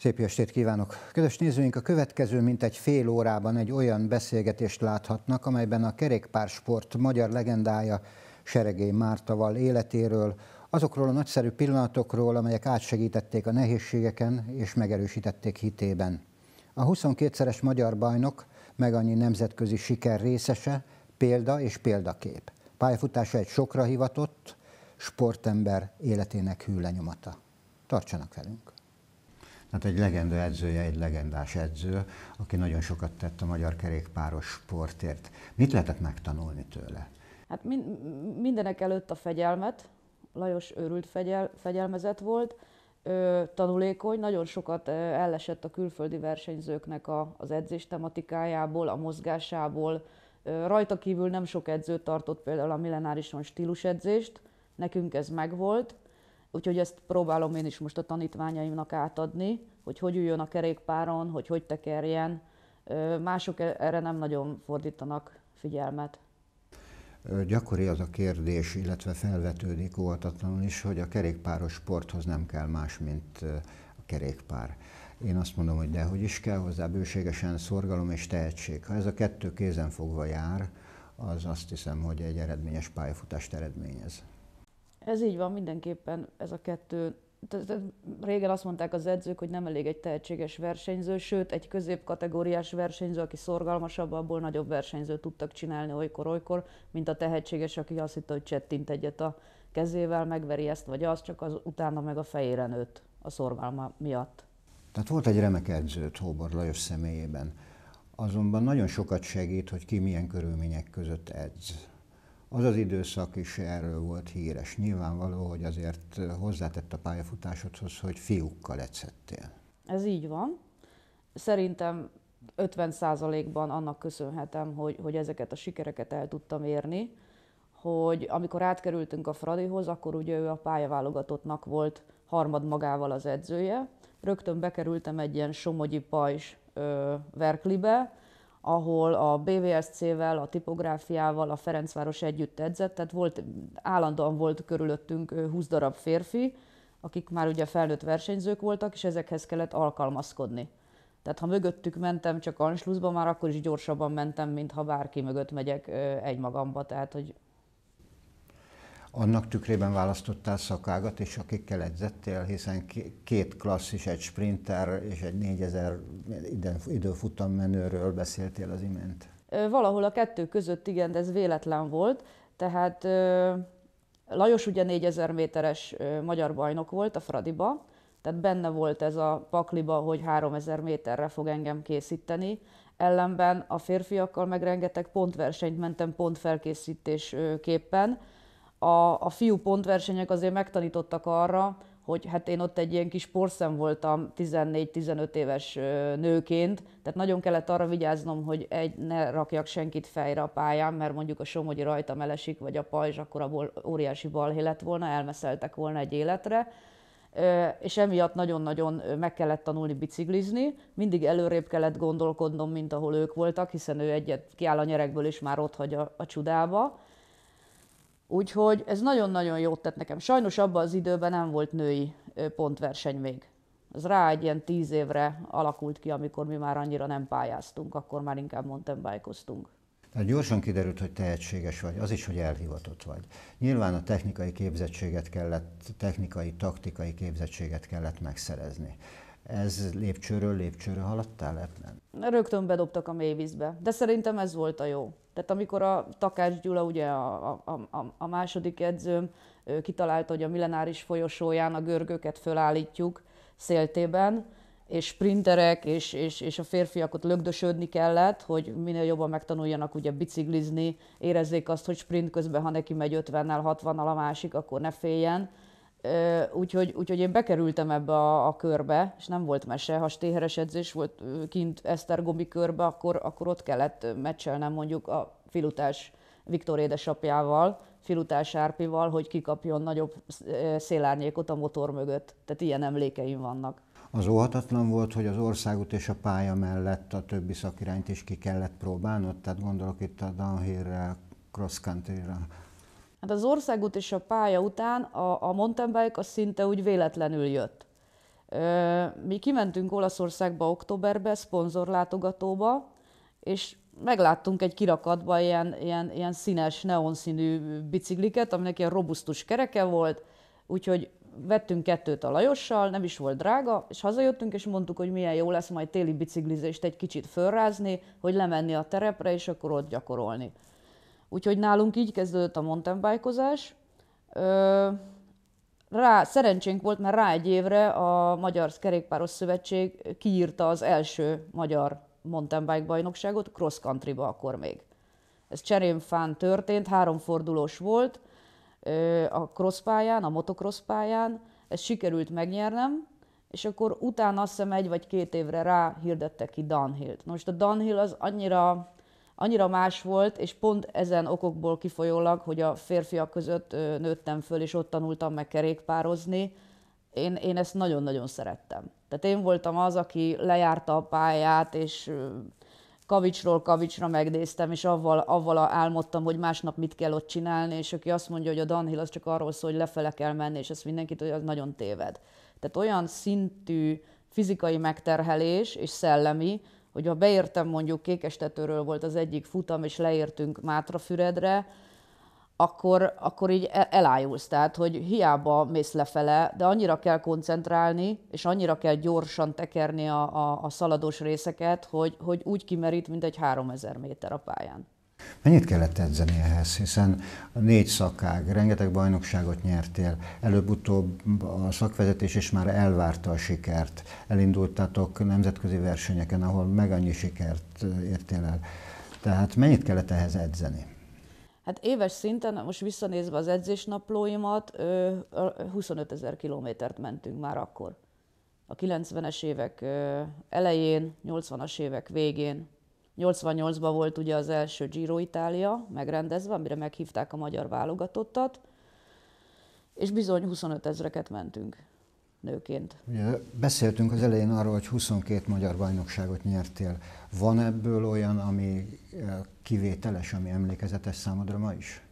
Szép estét kívánok! Kedves nézőink, a következő mintegy fél órában egy olyan beszélgetést láthatnak, amelyben a kerékpársport magyar legendája Seregély Mártaval életéről, azokról a nagyszerű pillanatokról, amelyek átsegítették a nehézségeken és megerősítették hitében. A 22-szeres magyar bajnok meg annyi nemzetközi siker részese, példa és példakép. Pályafutása egy sokra hivatott, sportember életének hű lenyomata. Tartsanak velünk! Tehát egy legenda edzője, egy legendás edző, aki nagyon sokat tett a magyar kerékpáros sportért. Mit lehetett megtanulni tőle? Hát min- mindenek előtt a fegyelmet. Lajos őrült fegyel- fegyelmezett volt, ö, tanulékony, nagyon sokat ö, ellesett a külföldi versenyzőknek a, az edzés tematikájából, a mozgásából. Ö, rajta kívül nem sok edző tartott például a millenárison stílusedzést, nekünk ez megvolt, Úgyhogy ezt próbálom én is most a tanítványaimnak átadni, hogy hogy üljön a kerékpáron, hogy hogy tekerjen. Mások e-, erre nem nagyon fordítanak figyelmet. Gyakori az a kérdés, illetve felvetődik óvatatlanul is, hogy a kerékpáros sporthoz nem kell más, mint a kerékpár. Én azt mondom, hogy dehogy is kell hozzá bőségesen szorgalom és tehetség. Ha ez a kettő kézen fogva jár, az azt hiszem, hogy egy eredményes pályafutást eredményez. Ez így van, mindenképpen ez a kettő. Régen azt mondták az edzők, hogy nem elég egy tehetséges versenyző, sőt, egy középkategóriás versenyző, aki szorgalmasabb, abból nagyobb versenyzőt tudtak csinálni olykor-olykor, mint a tehetséges, aki azt hitte, hogy csettint egyet a kezével, megveri ezt vagy azt, csak az utána meg a fejére nőtt a szorgalma miatt. Tehát volt egy remek edző Tóbor Lajos személyében, azonban nagyon sokat segít, hogy ki milyen körülmények között edz. Az az időszak is erről volt híres. Nyilvánvaló, hogy azért hozzátett a pályafutásodhoz, hogy fiúkkal edzettél. Ez így van. Szerintem 50%-ban annak köszönhetem, hogy, hogy ezeket a sikereket el tudtam érni, hogy amikor átkerültünk a Fradihoz, akkor ugye ő a pályaválogatottnak volt harmad magával az edzője. Rögtön bekerültem egy ilyen somogyi pajzs ö, verklibe, ahol a BVSC-vel, a tipográfiával, a Ferencváros együtt edzett, tehát volt, állandóan volt körülöttünk 20 darab férfi, akik már ugye felnőtt versenyzők voltak, és ezekhez kellett alkalmazkodni. Tehát ha mögöttük mentem csak Anschlussba, már akkor is gyorsabban mentem, mint ha bárki mögött megyek egymagamba. Tehát, hogy annak tükrében választottál szakágat, és akikkel edzettél, hiszen két klasszis, egy sprinter és egy 4000 időfutam menőről beszéltél az imént. Valahol a kettő között, igen, de ez véletlen volt. Tehát Lajos ugye 4000 méteres magyar bajnok volt a Fradiba, tehát benne volt ez a pakliba, hogy 3000 méterre fog engem készíteni, ellenben a férfiakkal meg rengeteg pontversenyt mentem pontfelkészítésképpen, képpen, a, a fiú pontversenyek azért megtanítottak arra, hogy hát én ott egy ilyen kis porszem voltam 14-15 éves nőként, tehát nagyon kellett arra vigyáznom, hogy egy, ne rakjak senkit fejre a pályán, mert mondjuk a somogyi rajta melesik, vagy a pajzs, akkor abból óriási balhé lett volna, elmeszeltek volna egy életre. És emiatt nagyon-nagyon meg kellett tanulni biciklizni, mindig előrébb kellett gondolkodnom, mint ahol ők voltak, hiszen ő egyet kiáll a nyerekből, és már ott hagy a, a csudába Úgyhogy ez nagyon-nagyon jót tett nekem. Sajnos abban az időben nem volt női pontverseny még. Ez rá egy ilyen tíz évre alakult ki, amikor mi már annyira nem pályáztunk, akkor már inkább mountain bike-oztunk. Tehát gyorsan kiderült, hogy tehetséges vagy, az is, hogy elhivatott vagy. Nyilván a technikai képzettséget kellett, technikai, taktikai képzettséget kellett megszerezni. Ez lépcsőről lépcsőről haladtál ebben? Rögtön bedobtak a mélyvízbe, de szerintem ez volt a jó. Tehát amikor a Takács Gyula, ugye a, a, a, a második edzőm kitalálta, hogy a millenáris folyosóján a görgöket fölállítjuk széltében, és sprinterek, és, és, és a férfiakot lögdösödni kellett, hogy minél jobban megtanuljanak ugye biciklizni, érezzék azt, hogy sprint közben, ha neki megy 50-nel, 60-nal a másik, akkor ne féljen. Úgyhogy, úgyhogy én bekerültem ebbe a, a körbe, és nem volt mese. Ha stéheres edzés volt kint Esztergomi körbe, akkor, akkor ott kellett meccselnem mondjuk a filutás Viktor édesapjával, filutás Árpival, hogy kikapjon nagyobb szélárnyékot a motor mögött. Tehát ilyen emlékeim vannak. Az óhatatlan volt, hogy az országút és a pálya mellett a többi szakirányt is ki kellett próbálnod? Tehát gondolok itt a downhill cross country Hát az országút és a pálya után a, a mountain bike az szinte úgy véletlenül jött. mi kimentünk Olaszországba októberbe, szponzorlátogatóba, és megláttunk egy kirakatba ilyen, ilyen, ilyen színes, neonszínű bicikliket, aminek ilyen robusztus kereke volt, úgyhogy vettünk kettőt a Lajossal, nem is volt drága, és hazajöttünk, és mondtuk, hogy milyen jó lesz majd téli biciklizést egy kicsit fölrázni, hogy lemenni a terepre, és akkor ott gyakorolni. Úgyhogy nálunk így kezdődött a mountainbike-ozás. Rá, szerencsénk volt, mert rá egy évre a Magyar Kerékpáros Szövetség kiírta az első magyar mountainbike bajnokságot cross ba akkor még. Ez Cserénfán történt, háromfordulós volt a crosspályán, a motocross pályán, ezt sikerült megnyernem, és akkor utána azt hiszem egy vagy két évre rá hirdette ki downhill-t. Most a downhill az annyira annyira más volt, és pont ezen okokból kifolyólag, hogy a férfiak között nőttem föl, és ott tanultam meg kerékpározni, én, én ezt nagyon-nagyon szerettem. Tehát én voltam az, aki lejárta a pályát, és kavicsról kavicsra megnéztem, és avval, avval álmodtam, hogy másnap mit kell ott csinálni, és aki azt mondja, hogy a downhill az csak arról szól, hogy lefele kell menni, és ezt mindenkit az nagyon téved. Tehát olyan szintű fizikai megterhelés és szellemi, hogyha beértem mondjuk Kékestetőről volt az egyik futam, és leértünk Mátrafüredre, akkor, akkor így e- elájulsz. Tehát, hogy hiába mész lefele, de annyira kell koncentrálni, és annyira kell gyorsan tekerni a, a, a szaladós részeket, hogy, hogy úgy kimerít, mint egy 3000 méter a pályán. Mennyit kellett edzeni ehhez, hiszen a négy szakág, rengeteg bajnokságot nyertél, előbb-utóbb a szakvezetés is már elvárta a sikert, elindultatok nemzetközi versenyeken, ahol meg annyi sikert eh, értél el. Tehát mennyit kellett ehhez edzeni? Hát éves szinten, most visszanézve az edzésnaplóimat, 25 ezer kilométert mentünk már akkor. A 90-es évek elején, 80-as évek végén, 88-ban volt ugye az első Giro Itália megrendezve, amire meghívták a magyar válogatottat, és bizony 25 ezreket mentünk nőként. Ugye, beszéltünk az elején arról, hogy 22 magyar bajnokságot nyertél. Van ebből olyan, ami eh, kivételes, ami emlékezetes számodra ma is?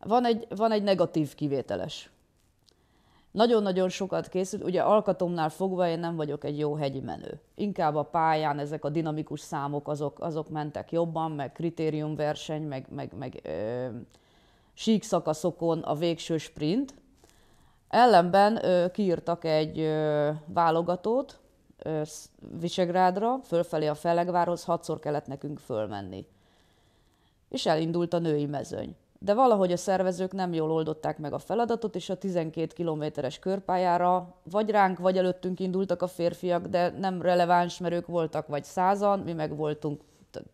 Van egy, van egy negatív kivételes. Nagyon-nagyon sokat készült, ugye alkatomnál fogva én nem vagyok egy jó hegyi menő. Inkább a pályán ezek a dinamikus számok azok, azok mentek jobban, meg kritériumverseny, meg, meg, meg ö, sík szakaszokon a végső sprint. Ellenben ö, kiírtak egy ö, válogatót ö, Visegrádra, fölfelé a Felegvárhoz, hatszor kellett nekünk fölmenni. És elindult a női mezőny de valahogy a szervezők nem jól oldották meg a feladatot, és a 12 kilométeres körpályára vagy ránk, vagy előttünk indultak a férfiak, de nem releváns, mert ők voltak vagy százan, mi meg voltunk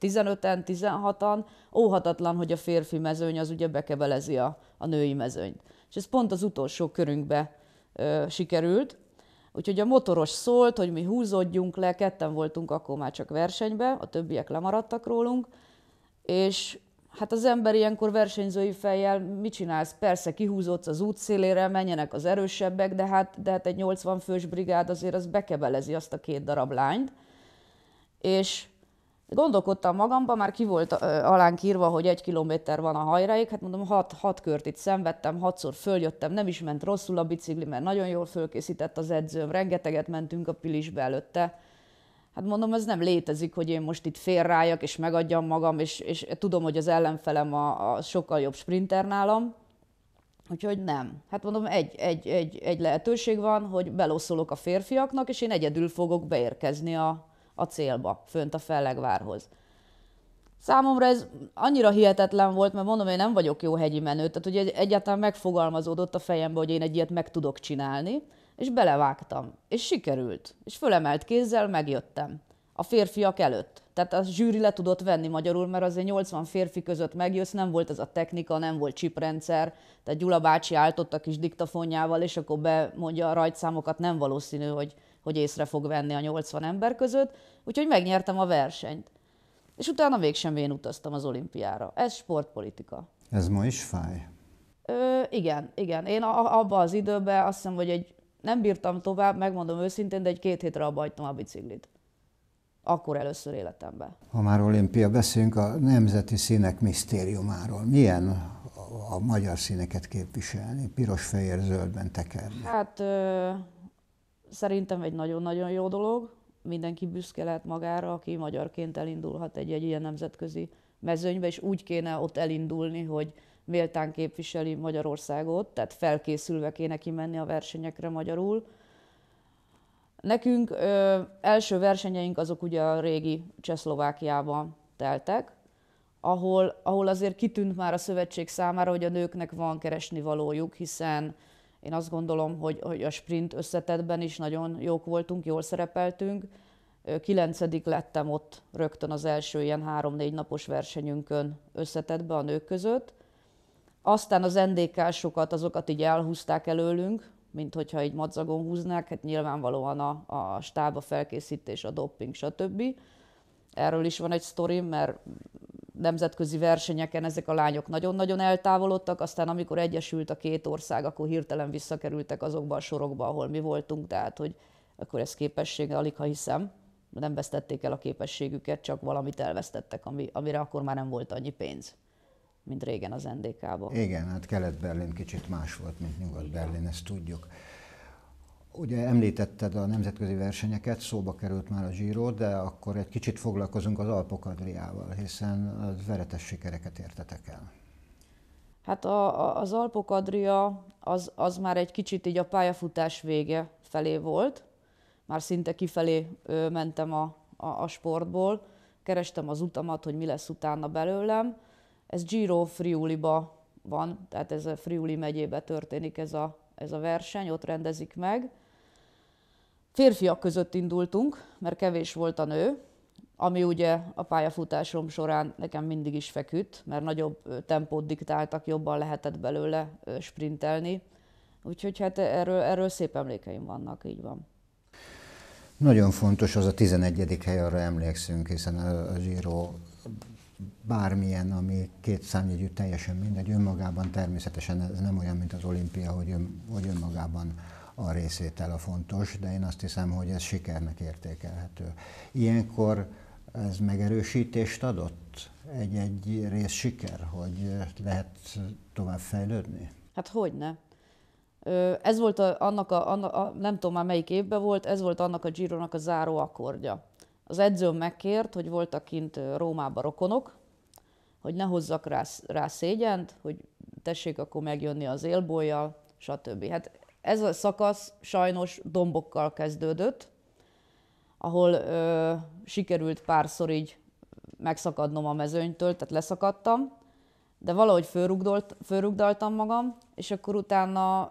15-en, 16-an, óhatatlan, hogy a férfi mezőny az ugye bekebelezi a, a női mezőnyt. És ez pont az utolsó körünkbe ö, sikerült, Úgyhogy a motoros szólt, hogy mi húzódjunk le, ketten voltunk akkor már csak versenybe, a többiek lemaradtak rólunk, és Hát az ember ilyenkor versenyzői fejjel mit csinálsz? Persze kihúzódsz az útszélére, menjenek az erősebbek, de hát, de hát egy 80 fős brigád azért az bekebelezi azt a két darab lányt. És gondolkodtam magamban, már ki volt alánk írva, hogy egy kilométer van a hajraik, hát mondom, hat, hat kört itt szenvedtem, hatszor följöttem, nem is ment rosszul a bicikli, mert nagyon jól fölkészített az edzőm, rengeteget mentünk a pilisbe előtte, Hát mondom, ez nem létezik, hogy én most itt félrájak, és megadjam magam, és, és tudom, hogy az ellenfelem a, a sokkal jobb sprinter nálam. Úgyhogy nem. Hát mondom, egy, egy, egy, egy lehetőség van, hogy beloszolok a férfiaknak, és én egyedül fogok beérkezni a, a célba, fönt a fellegvárhoz. Számomra ez annyira hihetetlen volt, mert mondom, én nem vagyok jó hegyi menő, tehát ugye egyáltalán megfogalmazódott a fejembe, hogy én egy ilyet meg tudok csinálni, és belevágtam, és sikerült, és fölemelt kézzel megjöttem. A férfiak előtt. Tehát a zsűri le tudott venni magyarul, mert azért 80 férfi között megjössz, nem volt ez a technika, nem volt csiprendszer, tehát Gyula bácsi állt ott a kis diktafonjával, és akkor bemondja a rajtszámokat, nem valószínű, hogy, hogy észre fog venni a 80 ember között, úgyhogy megnyertem a versenyt. És utána végsem én utaztam az olimpiára. Ez sportpolitika. Ez ma is fáj? Ö, igen, igen. Én abban az időben azt hiszem, hogy egy nem bírtam tovább, megmondom őszintén, de egy két hétre abba hagytam a biciklit. Akkor először életemben. Ha már olimpia, beszélünk a Nemzeti Színek Misztériumáról. Milyen a magyar színeket képviselni, piros, fehér, zöldben tekerni? Hát ö, szerintem egy nagyon-nagyon jó dolog. Mindenki büszke lehet magára, aki magyarként elindulhat egy, egy ilyen nemzetközi mezőnybe, és úgy kéne ott elindulni, hogy méltán képviseli Magyarországot, tehát felkészülve kéne kimenni a versenyekre magyarul. Nekünk ö, első versenyeink azok ugye a régi Csehszlovákiában teltek, ahol, ahol azért kitűnt már a szövetség számára, hogy a nőknek van keresni valójuk, hiszen én azt gondolom, hogy, hogy a sprint összetetben is nagyon jók voltunk, jól szerepeltünk. Kilencedik lettem ott rögtön az első ilyen három-négy napos versenyünkön összetetben a nők között. Aztán az NDK-sokat, azokat így elhúzták előlünk, mint hogyha egy madzagon húznák, hát nyilvánvalóan a, a stáb, a felkészítés, a dopping, stb. Erről is van egy sztorim, mert nemzetközi versenyeken ezek a lányok nagyon-nagyon eltávolodtak, aztán amikor egyesült a két ország, akkor hirtelen visszakerültek azokba a sorokba, ahol mi voltunk, tehát hogy akkor ez képessége, alig ha hiszem, nem vesztették el a képességüket, csak valamit elvesztettek, ami, amire akkor már nem volt annyi pénz mint régen az NDK-ban. Igen, hát Kelet-Berlin kicsit más volt, mint Nyugat-Berlin, ezt tudjuk. Ugye említetted a nemzetközi versenyeket, szóba került már a Giro, de akkor egy kicsit foglalkozunk az Alpokadriával, hiszen veretes sikereket értetek el. Hát a, a, az Alpokadria az, az már egy kicsit így a pályafutás vége felé volt, már szinte kifelé ö, mentem a, a, a sportból, kerestem az utamat, hogy mi lesz utána belőlem, ez Giro Friuliba van, tehát ez a Friuli megyébe történik ez a, ez a verseny, ott rendezik meg. Férfiak között indultunk, mert kevés volt a nő, ami ugye a pályafutásom során nekem mindig is feküdt, mert nagyobb tempót diktáltak, jobban lehetett belőle sprintelni. Úgyhogy hát erről, erről szép emlékeim vannak, így van. Nagyon fontos az a 11. hely, arra emlékszünk, hiszen a Giro bármilyen, ami két számjegyű, teljesen mindegy, önmagában természetesen ez nem olyan, mint az olimpia, hogy, ön, hogy önmagában a részétel a fontos, de én azt hiszem, hogy ez sikernek értékelhető. Ilyenkor ez megerősítést adott? Egy-egy rész siker, hogy lehet tovább fejlődni? Hát ne? Ez volt a, annak a, a, nem tudom már melyik évben volt, ez volt annak a Giro-nak a záró akkordja. Az edzőm megkért, hogy voltak kint Rómába rokonok, hogy ne hozzak rá, rá szégyent, hogy tessék akkor megjönni az élbolyjal, stb. Hát ez a szakasz sajnos dombokkal kezdődött, ahol ö, sikerült párszor így megszakadnom a mezőnytől, tehát leszakadtam, de valahogy fölrugdolt, fölrugdaltam magam, és akkor utána,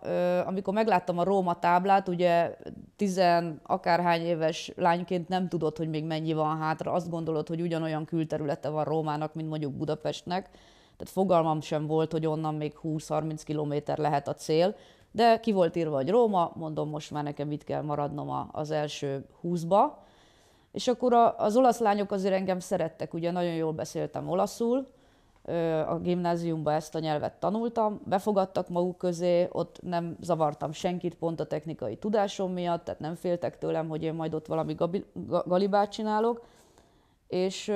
amikor megláttam a Róma táblát, ugye tizen akárhány éves lányként nem tudod, hogy még mennyi van hátra, azt gondolod, hogy ugyanolyan külterülete van Rómának, mint mondjuk Budapestnek, tehát fogalmam sem volt, hogy onnan még 20-30 kilométer lehet a cél, de ki volt írva, hogy Róma, mondom, most már nekem itt kell maradnom az első 20-ba, és akkor az olasz lányok azért engem szerettek, ugye nagyon jól beszéltem olaszul, a gimnáziumban ezt a nyelvet tanultam, befogadtak maguk közé, ott nem zavartam senkit pont a technikai tudásom miatt, tehát nem féltek tőlem, hogy én majd ott valami gabi, galibát csinálok, és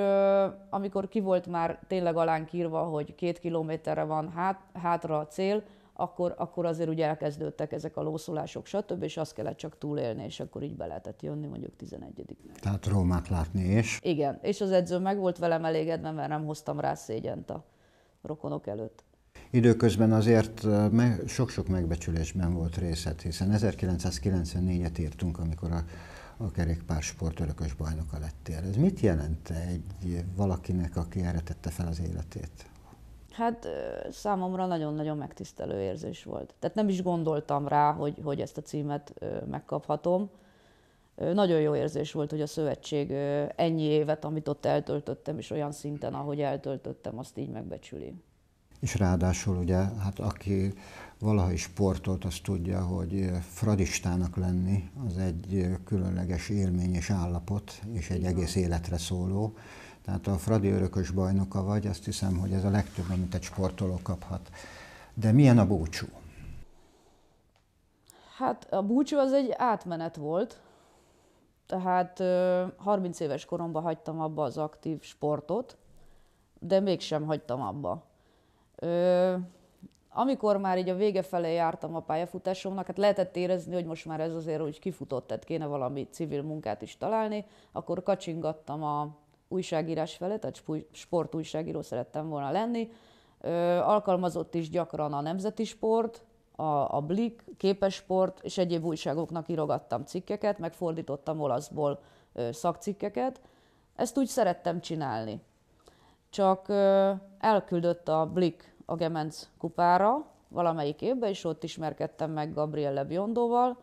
amikor ki volt már tényleg alánk írva, hogy két kilométerre van hát, hátra a cél, akkor, akkor azért ugye elkezdődtek ezek a lószolások, stb., és azt kellett csak túlélni, és akkor így be lehetett jönni mondjuk 11 -nek. Tehát Rómát látni és? Igen, és az edző meg volt velem elégedve, mert nem hoztam rá szégyent a rokonok előtt. Időközben azért sok-sok megbecsülésben volt részed, hiszen 1994-et írtunk, amikor a, a sport örökös bajnoka lettél. Ez mit jelent egy valakinek, aki erre tette fel az életét? Hát számomra nagyon-nagyon megtisztelő érzés volt. Tehát nem is gondoltam rá, hogy, hogy ezt a címet megkaphatom. Nagyon jó érzés volt, hogy a szövetség ennyi évet, amit ott eltöltöttem, és olyan szinten, ahogy eltöltöttem, azt így megbecsüli. És ráadásul ugye, hát aki valaha is sportolt, az tudja, hogy fradistának lenni az egy különleges élmény és állapot, és egy egész életre szóló. Tehát a Fradi örökös bajnoka vagy, azt hiszem, hogy ez a legtöbb, amit egy sportoló kaphat. De milyen a búcsú? Hát a búcsú az egy átmenet volt. Tehát 30 éves koromban hagytam abba az aktív sportot, de mégsem hagytam abba. amikor már így a vége felé jártam a pályafutásomnak, hát lehetett érezni, hogy most már ez azért úgy kifutott, tehát kéne valami civil munkát is találni, akkor kacsingattam a újságírás felé, tehát újságíró szerettem volna lenni. Ö, alkalmazott is gyakran a Nemzeti Sport, a, a Blik, Képes Sport és egyéb újságoknak írogattam cikkeket, megfordítottam olaszból ö, szakcikkeket. Ezt úgy szerettem csinálni. Csak ö, elküldött a Blik a Gemenc kupára valamelyik évben, és ott ismerkedtem meg Gabrielle Biondóval,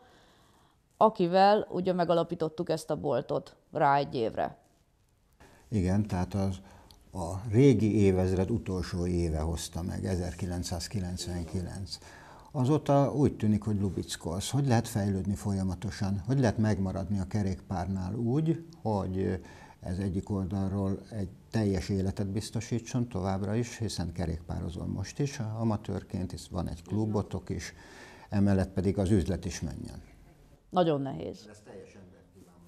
akivel ugye megalapítottuk ezt a boltot rá egy évre. Igen, tehát az, a régi évezred utolsó éve hozta meg, 1999. Azóta úgy tűnik, hogy lubickolsz. Hogy lehet fejlődni folyamatosan? Hogy lehet megmaradni a kerékpárnál úgy, hogy ez egyik oldalról egy teljes életet biztosítson továbbra is, hiszen kerékpározol most is, amatőrként, hisz van egy klubotok is, emellett pedig az üzlet is menjen. Nagyon nehéz. Ez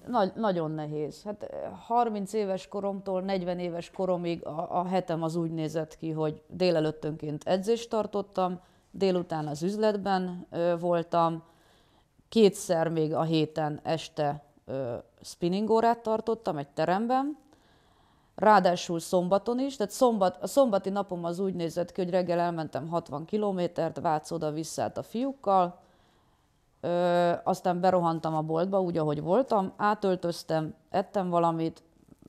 nagy, nagyon nehéz. Hát 30 éves koromtól 40 éves koromig a, a hetem az úgy nézett ki, hogy délelőttönként edzést tartottam, délután az üzletben ö, voltam, kétszer még a héten este ö, spinning órát tartottam egy teremben, ráadásul szombaton is, tehát szombat, a szombati napom az úgy nézett ki, hogy reggel elmentem 60 kilométert, Vác oda-vissza a fiúkkal, Ö, aztán berohantam a boltba, úgy, ahogy voltam, átöltöztem, ettem valamit,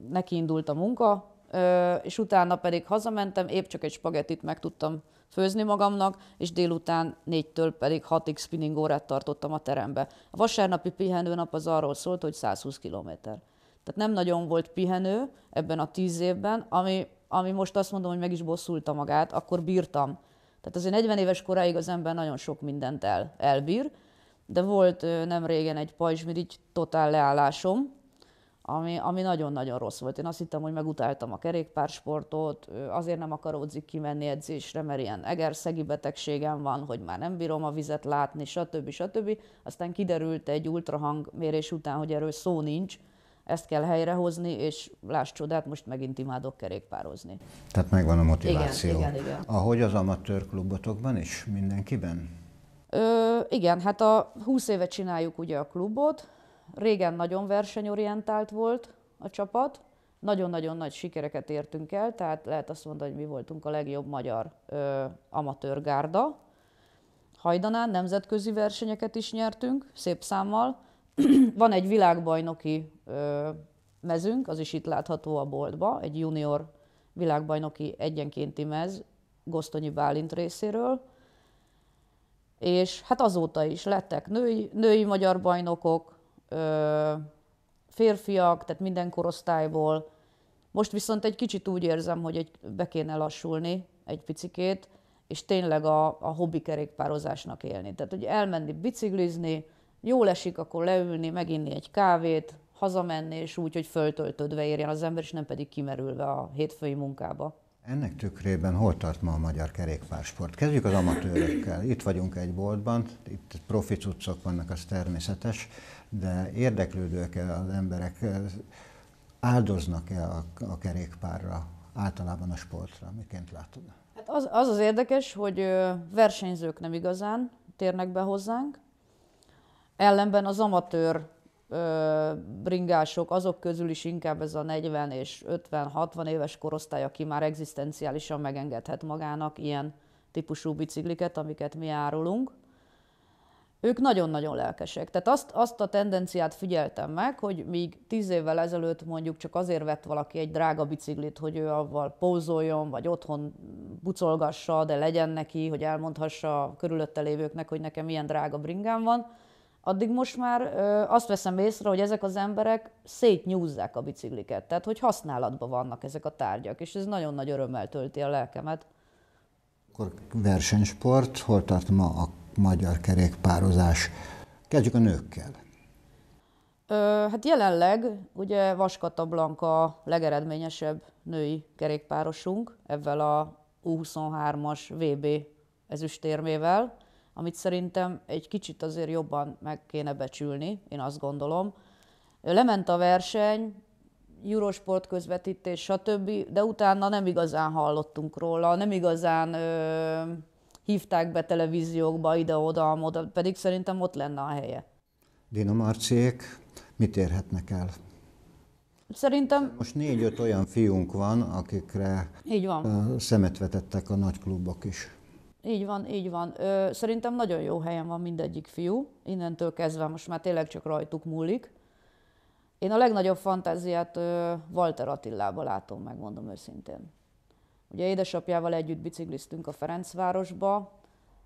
nekiindult a munka, ö, és utána pedig hazamentem, épp csak egy spagettit meg tudtam főzni magamnak, és délután négytől pedig hatig spinning órát tartottam a terembe. A vasárnapi pihenőnap az arról szólt, hogy 120 km. Tehát nem nagyon volt pihenő ebben a tíz évben, ami, ami most azt mondom, hogy meg is bosszulta magát, akkor bírtam. Tehát azért 40 éves koráig az ember nagyon sok mindent el, elbír, de volt nem régen egy pajzsmirigy totál leállásom, ami, ami nagyon-nagyon rossz volt. Én azt hittem, hogy megutáltam a kerékpársportot, azért nem akaródzik kimenni edzésre, mert ilyen egerszegi betegségem van, hogy már nem bírom a vizet látni, stb. stb. Aztán kiderült egy ultrahangmérés után, hogy erről szó nincs, ezt kell helyrehozni, és láss csodát, most megint imádok kerékpározni. Tehát megvan a motiváció. Igen, igen, igen. Ahogy az amatőr klubotokban is, mindenkiben? Ö, igen, hát a 20 éve csináljuk ugye a klubot, régen nagyon versenyorientált volt a csapat, nagyon-nagyon nagy sikereket értünk el, tehát lehet azt mondani, hogy mi voltunk a legjobb magyar ö, amatőrgárda. Hajdanán nemzetközi versenyeket is nyertünk, szép számmal. Van egy világbajnoki ö, mezünk, az is itt látható a boltba, egy junior világbajnoki egyenkénti mez Gosztonyi Bálint részéről és hát azóta is lettek női, női magyar bajnokok, ö, férfiak, tehát minden korosztályból. Most viszont egy kicsit úgy érzem, hogy egy, be kéne lassulni egy picikét, és tényleg a, a hobbi kerékpározásnak élni. Tehát, hogy elmenni biciklizni, jó esik, akkor leülni, meginni egy kávét, hazamenni, és úgy, hogy föltöltődve érjen az ember, és nem pedig kimerülve a hétfői munkába. Ennek tükrében hol tart ma a magyar kerékpársport? Kezdjük az amatőrökkel. Itt vagyunk egy boltban, itt profi cuccok vannak, az természetes, de érdeklődők-e az emberek, áldoznak-e a, a kerékpárra, általában a sportra? Miként látod? Hát az, az az érdekes, hogy versenyzők nem igazán térnek be hozzánk, ellenben az amatőr bringások, azok közül is inkább ez a 40 és 50-60 éves korosztály, aki már egzisztenciálisan megengedhet magának ilyen típusú bicikliket, amiket mi árulunk. Ők nagyon-nagyon lelkesek. Tehát azt, azt a tendenciát figyeltem meg, hogy míg tíz évvel ezelőtt mondjuk csak azért vett valaki egy drága biciklit, hogy ő avval pózoljon, vagy otthon bucolgassa, de legyen neki, hogy elmondhassa a körülötte lévőknek, hogy nekem ilyen drága bringám van, addig most már ö, azt veszem észre, hogy ezek az emberek szétnyúzzák a bicikliket, tehát hogy használatban vannak ezek a tárgyak, és ez nagyon nagy örömmel tölti a lelkemet. Akkor versenysport, hol tart ma a magyar kerékpározás? Kezdjük a nőkkel. Ö, hát jelenleg ugye Vaskata Blanka a legeredményesebb női kerékpárosunk, ebben a U23-as VB ezüstérmével amit szerintem egy kicsit azért jobban meg kéne becsülni, én azt gondolom. Lement a verseny, Eurosport közvetítés, stb., de utána nem igazán hallottunk róla, nem igazán ö, hívták be televíziókba ide-oda, oda, pedig szerintem ott lenne a helye. Dino Marciék mit érhetnek el? Szerintem... Most négy-öt olyan fiunk van, akikre Így van. szemet vetettek a nagy klubok is. Így van, így van. Ö, szerintem nagyon jó helyen van mindegyik fiú, innentől kezdve most már tényleg csak rajtuk múlik. Én a legnagyobb fantáziát ö, Walter Attilába látom, megmondom őszintén. Ugye édesapjával együtt bicikliztünk a Ferencvárosba,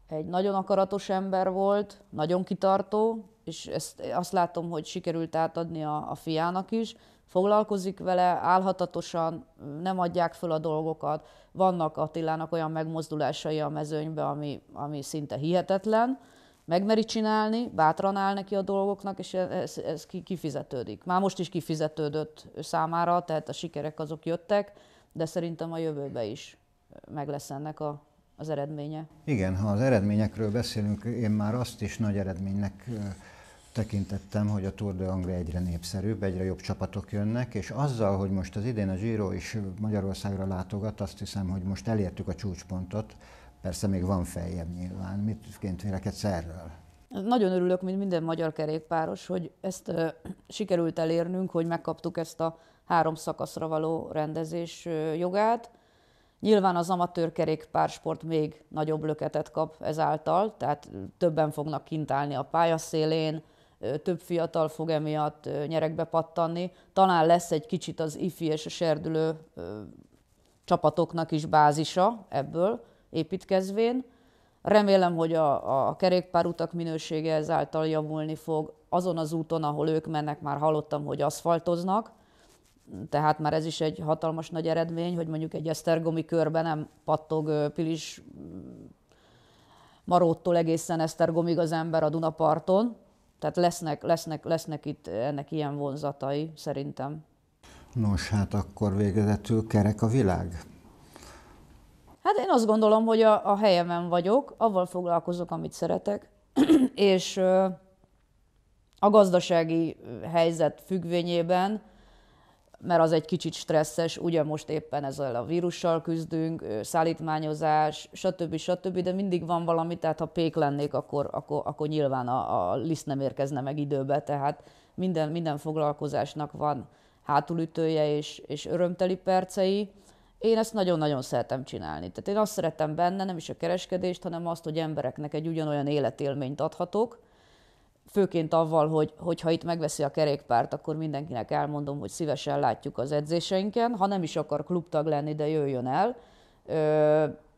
egy nagyon akaratos ember volt, nagyon kitartó, és ezt azt látom, hogy sikerült átadni a, a fiának is, foglalkozik vele, álhatatosan nem adják föl a dolgokat. Vannak Attilának olyan megmozdulásai a mezőnybe, ami, ami szinte hihetetlen. Megmeri csinálni, bátran áll neki a dolgoknak, és ez, ez kifizetődik. Már most is kifizetődött számára, tehát a sikerek azok jöttek, de szerintem a jövőbe is meg lesz ennek a az eredménye. Igen, ha az eredményekről beszélünk, én már azt is nagy eredménynek tekintettem, hogy a Tour de Anglia egyre népszerűbb, egyre jobb csapatok jönnek, és azzal, hogy most az idén a Giro is Magyarországra látogat, azt hiszem, hogy most elértük a csúcspontot, persze még van feljebb nyilván. Mitként vélekedsz erről? Nagyon örülök, mint minden magyar kerékpáros, hogy ezt uh, sikerült elérnünk, hogy megkaptuk ezt a három szakaszra való rendezés uh, jogát. Nyilván az amatőr kerékpársport még nagyobb löketet kap ezáltal, tehát többen fognak kint állni a pályaszélén, több fiatal fog emiatt nyerekbe pattanni. Talán lesz egy kicsit az ifi és a serdülő csapatoknak is bázisa ebből építkezvén. Remélem, hogy a, a kerékpárutak minősége ezáltal javulni fog. Azon az úton, ahol ők mennek, már hallottam, hogy aszfaltoznak, tehát már ez is egy hatalmas nagy eredmény, hogy mondjuk egy esztergomi körben nem pattog Pilis Maróttól egészen Esztergomig az ember a Dunaparton, tehát lesznek, lesznek, lesznek itt ennek ilyen vonzatai, szerintem. Nos, hát akkor végezetül kerek a világ. Hát én azt gondolom, hogy a, a helyemen vagyok, avval foglalkozok, amit szeretek, és a gazdasági helyzet függvényében mert az egy kicsit stresszes, ugye most éppen ezzel a vírussal küzdünk, szállítmányozás, stb. stb., de mindig van valami, tehát ha pék lennék, akkor, akkor, akkor nyilván a, a liszt nem érkezne meg időbe, tehát minden, minden foglalkozásnak van hátulütője és, és örömteli percei. Én ezt nagyon-nagyon szeretem csinálni. Tehát én azt szeretem benne, nem is a kereskedést, hanem azt, hogy embereknek egy ugyanolyan életélményt adhatok, főként avval, hogy hogyha itt megveszi a kerékpárt, akkor mindenkinek elmondom, hogy szívesen látjuk az edzéseinken, ha nem is akar klubtag lenni, de jöjjön el.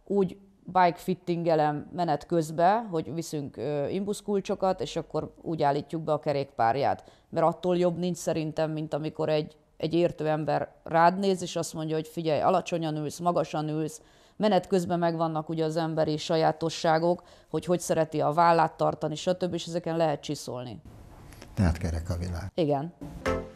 Úgy bike fittingelem menet közbe, hogy viszünk imbuszkulcsokat, és akkor úgy állítjuk be a kerékpárját. Mert attól jobb nincs szerintem, mint amikor egy, egy értő ember rád néz, és azt mondja, hogy figyelj, alacsonyan ülsz, magasan ülsz, Menet közben megvannak ugye az emberi sajátosságok, hogy hogy szereti a vállát tartani, stb. és ezeken lehet csiszolni. Tehát kerek a világ. Igen.